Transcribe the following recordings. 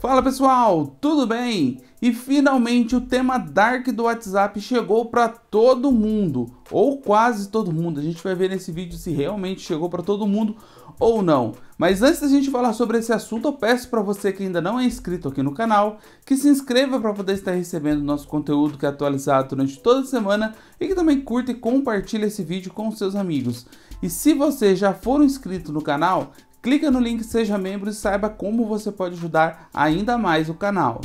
Fala pessoal, tudo bem? E finalmente o tema Dark do WhatsApp chegou para todo mundo, ou quase todo mundo. A gente vai ver nesse vídeo se realmente chegou para todo mundo ou não. Mas antes da gente falar sobre esse assunto, eu peço para você que ainda não é inscrito aqui no canal, que se inscreva para poder estar recebendo nosso conteúdo que é atualizado durante toda a semana e que também curta e compartilhe esse vídeo com seus amigos. E se você já for inscrito no canal, Clica no link Seja Membro e saiba como você pode ajudar ainda mais o canal.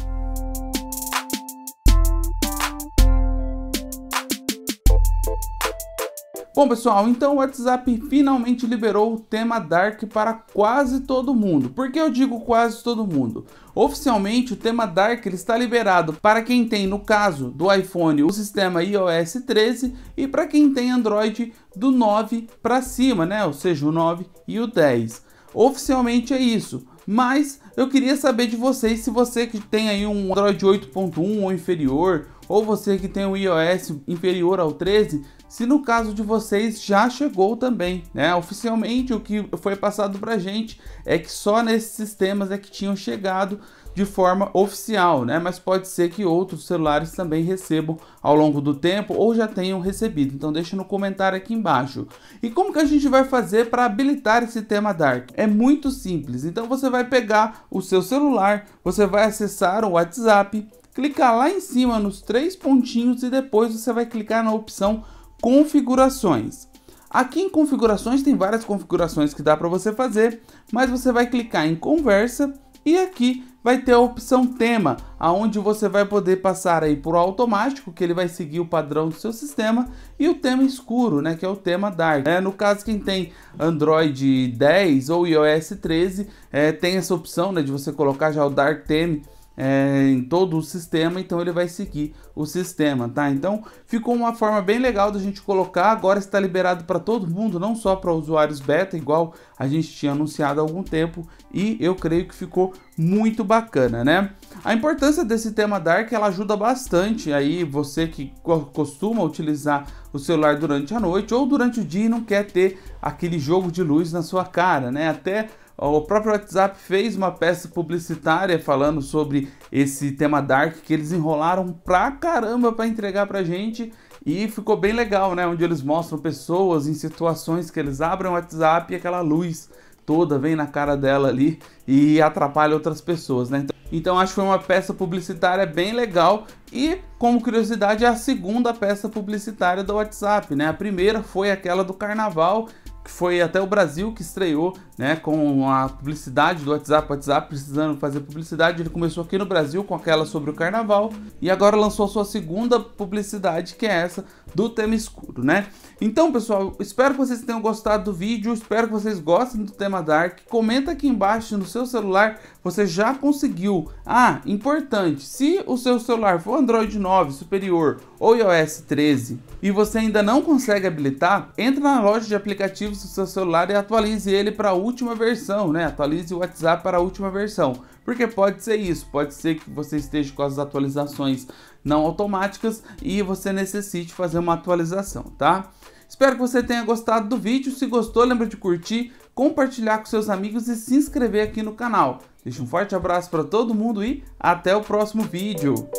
Bom pessoal, então o WhatsApp finalmente liberou o tema Dark para quase todo mundo. Por que eu digo quase todo mundo? Oficialmente o tema Dark ele está liberado para quem tem, no caso do iPhone, o sistema iOS 13 e para quem tem Android do 9 para cima, né? Ou seja, o 9 e o 10. Oficialmente é isso. Mas eu queria saber de vocês se você que tem aí um Android 8.1 ou inferior, ou você que tem um iOS inferior ao 13, se no caso de vocês já chegou também, né? Oficialmente o que foi passado pra gente é que só nesses sistemas é que tinham chegado de forma oficial, né? Mas pode ser que outros celulares também recebam ao longo do tempo ou já tenham recebido. Então deixa no comentário aqui embaixo. E como que a gente vai fazer para habilitar esse tema Dark? É muito simples. Então você vai pegar o seu celular, você vai acessar o WhatsApp, clicar lá em cima nos três pontinhos e depois você vai clicar na opção configurações. Aqui em configurações tem várias configurações que dá para você fazer, mas você vai clicar em conversa e aqui vai ter a opção tema, aonde você vai poder passar aí por automático, que ele vai seguir o padrão do seu sistema, e o tema escuro, né, que é o tema dark. É, no caso, quem tem Android 10 ou iOS 13, é, tem essa opção né, de você colocar já o dark theme é, em todo o sistema, então ele vai seguir o sistema, tá? Então ficou uma forma bem legal da gente colocar, agora está liberado para todo mundo, não só para usuários beta, igual a gente tinha anunciado há algum tempo, e eu creio que ficou muito bacana, né? A importância desse tema dark, ela ajuda bastante aí você que costuma utilizar o celular durante a noite ou durante o dia e não quer ter aquele jogo de luz na sua cara, né? Até o próprio WhatsApp fez uma peça publicitária falando sobre esse tema dark que eles enrolaram pra caramba para entregar pra gente e ficou bem legal, né? Onde eles mostram pessoas em situações que eles abrem o WhatsApp e aquela luz toda, vem na cara dela ali e atrapalha outras pessoas, né? Então acho que foi uma peça publicitária bem legal e, como curiosidade, é a segunda peça publicitária do WhatsApp, né? A primeira foi aquela do carnaval que foi até o Brasil que estreou, né, com a publicidade do WhatsApp, WhatsApp precisando fazer publicidade, ele começou aqui no Brasil com aquela sobre o carnaval e agora lançou sua segunda publicidade, que é essa do tema escuro, né? Então, pessoal, espero que vocês tenham gostado do vídeo, espero que vocês gostem do tema dark. Comenta aqui embaixo no seu celular, você já conseguiu. Ah, importante, se o seu celular for Android 9 superior ou iOS 13 e você ainda não consegue habilitar, entra na loja de aplicativos arquivos o seu celular e atualize ele para a última versão, né? Atualize o WhatsApp para a última versão. Porque pode ser isso, pode ser que você esteja com as atualizações não automáticas e você necessite fazer uma atualização, tá? Espero que você tenha gostado do vídeo. Se gostou, lembra de curtir, compartilhar com seus amigos e se inscrever aqui no canal. Deixa um forte abraço para todo mundo e até o próximo vídeo.